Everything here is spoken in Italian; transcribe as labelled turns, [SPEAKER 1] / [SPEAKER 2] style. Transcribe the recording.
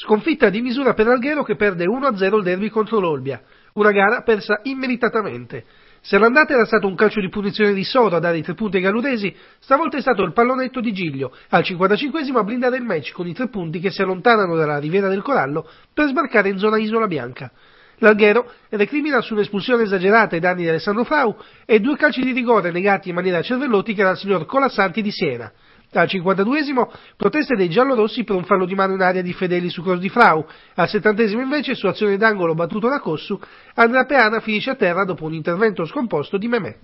[SPEAKER 1] Sconfitta di misura per Alghero che perde 1-0 il derby contro l'Olbia, una gara persa immeritatamente. Se l'andata era stato un calcio di punizione di Soro a dare i tre punti ai galudesi, stavolta è stato il pallonetto di Giglio, al 55 esimo a blindare il match con i tre punti che si allontanano dalla riviera del Corallo per sbarcare in zona Isola Bianca. L'Alghero recrimina sull'espulsione esagerata ai danni di Alessandro Frau e due calci di rigore negati in maniera cervellotica dal signor Colassanti di Siena. Al 52esimo proteste dei giallorossi per un fallo di mano in aria di Fedeli su Cor di Frau. Al 70 invece, su azione d'angolo battuto da Cossu, Andrea Peana finisce a terra dopo un intervento scomposto di Memè.